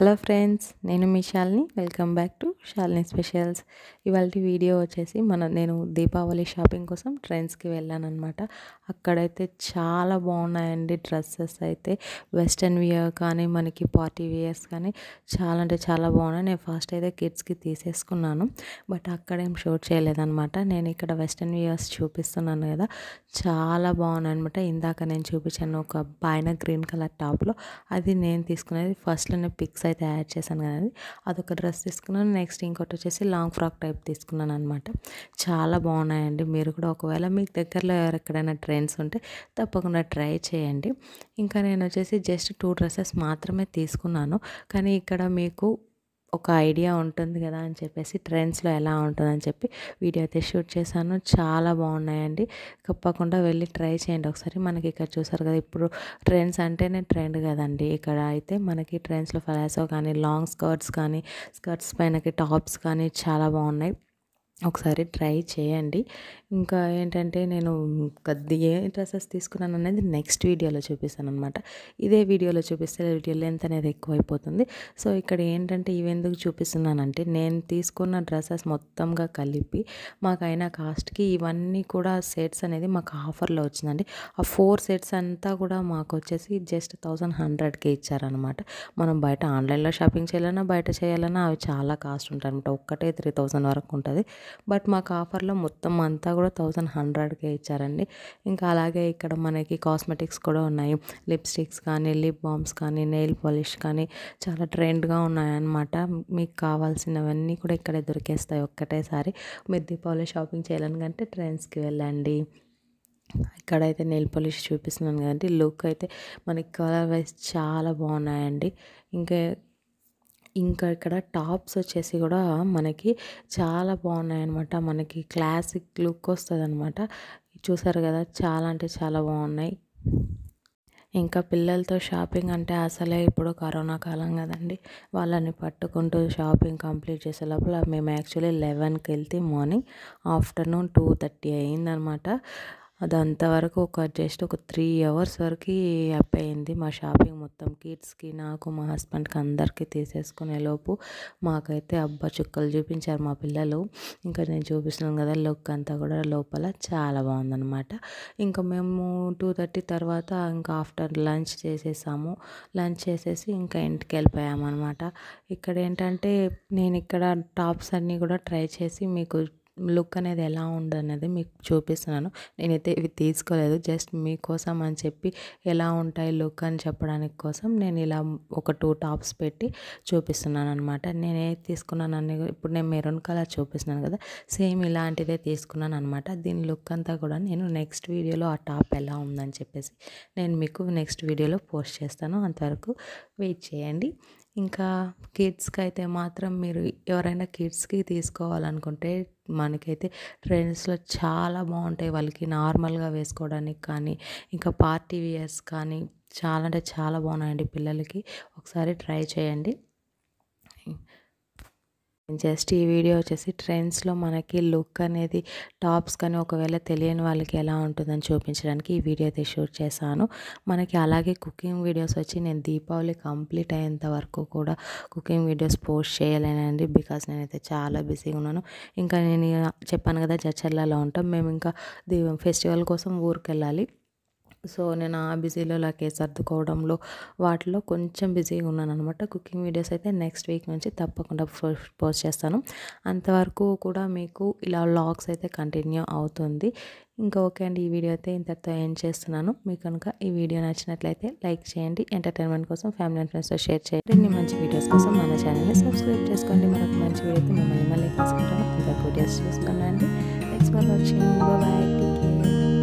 hello friends నేను మీ Shalini welcome back to Shalini specials ఇవాళ వీడియో వచ్చేసి మన నేను దీపావళి షాపింగ్ కోసం ట్రెండ్స్కి వెళ్ళానమాట అక్కడైతే చాలా బాగున్నాయండి డ్రెస్సెస్ అయితే వెస్ట్రన్ వియర్ కానీ మనకి పార్టీ వియర్స్ కానీ చాలా అంటే చాలా బాగున్నాయి నేను ఫస్ట్ అయితే కిడ్స్కి తీసేసుకున్నాను బట్ అక్కడేం షూట్ చేయలేదన్నమాట నేను ఇక్కడ వెస్ట్రన్ వియర్స్ చూపిస్తున్నాను కదా చాలా బాగున్నాయి అనమాట ఇందాక నేను చూపించాను ఒక పైన గ్రీన్ కలర్ టాప్లో అది నేను తీసుకునేది ఫస్ట్లోనే పిక్స్ అయితే యాడ్ చేశాను కానీ అదొక డ్రెస్ తీసుకున్నాను నెక్స్ట్ ఇంకోటి వచ్చేసి లాంగ్ ఫ్రాక్ టైప్ తీసుకున్నాను అనమాట చాలా బాగున్నాయండి మీరు కూడా ఒకవేళ మీకు దగ్గరలో ఎక్కడైనా ట్రెండ్స్ ఉంటే తప్పకుండా ట్రై చేయండి ఇంకా నేను వచ్చేసి జస్ట్ టూ డ్రెస్సెస్ మాత్రమే తీసుకున్నాను కానీ ఇక్కడ మీకు ఒక ఐడియా ఉంటుంది కదా అని చెప్పేసి ట్రెండ్స్లో ఎలా ఉంటుందని చెప్పి వీడియో అయితే షూట్ చేశాను చాలా బాగున్నాయండి తప్పకుండా వెళ్ళి ట్రై చేయండి ఒకసారి మనకి ఇక్కడ చూసారు కదా ఇప్పుడు ట్రెండ్స్ అంటేనే ట్రెండ్ కదండి ఇక్కడ అయితే మనకి ట్రెండ్స్లో ఫలాసో కానీ లాంగ్ స్కర్ట్స్ కానీ స్కర్ట్స్ పైనకి టాప్స్ కానీ చాలా బాగున్నాయి ఒకసారి ట్రై చేయండి ఇంకా ఏంటంటే నేను ఏ డ్రెస్సెస్ తీసుకున్నాను అనేది నెక్స్ట్ వీడియోలో చూపిస్తాను అనమాట ఇదే వీడియోలో చూపిస్తే వీడియో లెంత్ అనేది ఎక్కువైపోతుంది సో ఇక్కడ ఏంటంటే ఇవెందుకు చూపిస్తున్నానంటే నేను తీసుకున్న డ్రెస్సెస్ మొత్తంగా కలిపి మాకైన కాస్ట్కి ఇవన్నీ కూడా సెట్స్ అనేది మాకు ఆఫర్లో వచ్చిందండి ఆ ఫోర్ సెట్స్ అంతా కూడా మాకు వచ్చేసి జస్ట్ థౌజండ్ హండ్రెడ్కి ఇచ్చారనమాట మనం బయట ఆన్లైన్లో షాపింగ్ చేయాలన్నా బయట చేయాలన్నా అవి చాలా కాస్ట్ ఉంటాయి అనమాట ఒక్కటే త్రీ థౌజండ్ వరకు ఉంటుంది బట్ మాకు ఆఫర్లో మొత్తం అంతా కూడా థౌజండ్ హండ్రెడ్కే ఇచ్చారండి ఇంకా అలాగే ఇక్కడ మనకి కాస్మెటిక్స్ కూడా ఉన్నాయి లిప్స్టిక్స్ కానీ లిప్ బామ్స్ కానీ నెయిల్ పాలిష్ కానీ చాలా ట్రెండ్గా ఉన్నాయన్నమాట మీకు కావాల్సినవన్నీ కూడా ఇక్కడే దొరికేస్తాయి ఒక్కటేసారి మీరు దీపావళి షాపింగ్ చేయాలని కంటే ట్రెండ్స్కి వెళ్ళండి ఇక్కడైతే నెయిల్ పాలిష్ చూపిస్తున్నాను కదండి లుక్ అయితే మనకి కలర్ వైజ్ చాలా బాగున్నాయండి ఇంకా ఇంకా ఇక్కడ టాప్స్ వచ్చేసి కూడా మనకి చాలా బాగున్నాయి అనమాట మనకి క్లాసిక్ లుక్ వస్తుంది అనమాట చూసారు కదా చాలా అంటే చాలా బాగున్నాయి ఇంకా పిల్లలతో షాపింగ్ అంటే అసలే ఇప్పుడు కరోనా కాలం కదండి వాళ్ళని పట్టుకుంటూ షాపింగ్ కంప్లీట్ చేసే లోపల మేము యాక్చువల్లీ లెవెన్కి వెళ్తే మార్నింగ్ ఆఫ్టర్నూన్ టూ థర్టీ అయిందనమాట అది అంతవరకు ఒక జస్ట్ ఒక త్రీ అవర్స్ వరకు అప్ అయింది మా షాపింగ్ మొత్తం కిడ్స్కి నాకు మా హస్బెండ్కి అందరికీ లోపు మాకైతే అబ్బా చుక్కలు చూపించారు మా పిల్లలు ఇంకా నేను చూపిస్తున్నాను కదా లుక్ అంతా కూడా లోపల చాలా బాగుందనమాట ఇంకా మేము టూ థర్టీ తర్వాత ఇంకా ఆఫ్టర్ లంచ్ చేసేసాము లంచ్ చేసేసి ఇంకా ఇంటికి వెళ్ళిపోయామన్నమాట ఇక్కడ ఏంటంటే నేను ఇక్కడ టాప్స్ అన్నీ కూడా ట్రై చేసి మీకు లుక్ అనేది ఎలా అనేది మీకు చూపిస్తున్నాను నేనైతే ఇవి తీసుకోలేదు జస్ట్ మీకోసం అని చెప్పి ఎలా ఉంటాయి లుక్ అని చెప్పడానికి కోసం నేను ఇలా ఒక టూ టాప్స్ పెట్టి చూపిస్తున్నాను అనమాట నేను ఏది తీసుకున్నాను అని ఇప్పుడు నేను మెరూన్ కలర్ చూపిస్తున్నాను కదా సేమ్ ఇలాంటిదే తీసుకున్నాను అనమాట దీని లుక్ అంతా కూడా నేను నెక్స్ట్ వీడియోలో ఆ టాప్ ఎలా ఉందని చెప్పేసి నేను మీకు నెక్స్ట్ వీడియోలో పోస్ట్ చేస్తాను అంతవరకు వెయిట్ చేయండి ఇంకా కిడ్స్కి అయితే మాత్రం మీరు ఎవరైనా కిడ్స్కి తీసుకోవాలనుకుంటే మనకైతే ట్రెండ్స్లో చాలా బాగుంటాయి వాళ్ళకి నార్మల్గా వేసుకోవడానికి కానీ ఇంకా పార్టీ వేర్స్ కానీ చాలా అంటే చాలా బాగున్నాయండి పిల్లలకి ఒకసారి ట్రై చేయండి జస్ట్ ఈ వీడియో వచ్చేసి ట్రెండ్స్లో మనకి లుక్ అనేది టాప్స్ కానీ ఒకవేళ తెలియని వాళ్ళకి ఎలా ఉంటుందని చూపించడానికి ఈ వీడియో అయితే షూట్ చేశాను మనకి అలాగే కుకింగ్ వీడియోస్ వచ్చి నేను దీపావళి కంప్లీట్ అయ్యేంత వరకు కూడా కుకింగ్ వీడియోస్ పోస్ట్ చేయలేనండి బికాస్ నేనైతే చాలా బిజీగా ఉన్నాను ఇంకా నేను చెప్పాను కదా చచ్చర్లలో ఉంటాం మేము ఇంకా ఫెస్టివల్ కోసం ఊరికి వెళ్ళాలి సో నేను ఆ బిజీలో లకే సర్దుకోవడంలో వాటిలో కొంచెం బిజీగా ఉన్నాను అనమాట కుకింగ్ వీడియోస్ అయితే నెక్స్ట్ వీక్ నుంచి తప్పకుండా పోస్ట్ చేస్తాను అంతవరకు కూడా మీకు ఇలా లాగ్స్ అయితే కంటిన్యూ అవుతుంది ఇంకా ఓకే అండి ఈ వీడియో అయితే ఇంతటితో ఎండ్ చేస్తున్నాను మీకు కనుక ఈ వీడియో నచ్చినట్లయితే లైక్ చేయండి ఎంటర్టైన్మెంట్ కోసం ఫ్యామిలీ అండ్ ఫ్రెండ్స్తో షేర్ చేయండి ఇన్ని మంచి వీడియోస్ కోసం మన ఛానల్ని సబ్స్క్రైబ్ చేసుకోండి మరొక మంచి వీడియో అయితే మిమ్మల్ని మళ్ళీ కలుసుకుంటాను ఇంకా వీడియోస్ అండి నెక్స్ట్ వాళ్ళు వచ్చి బాయ్ కేర్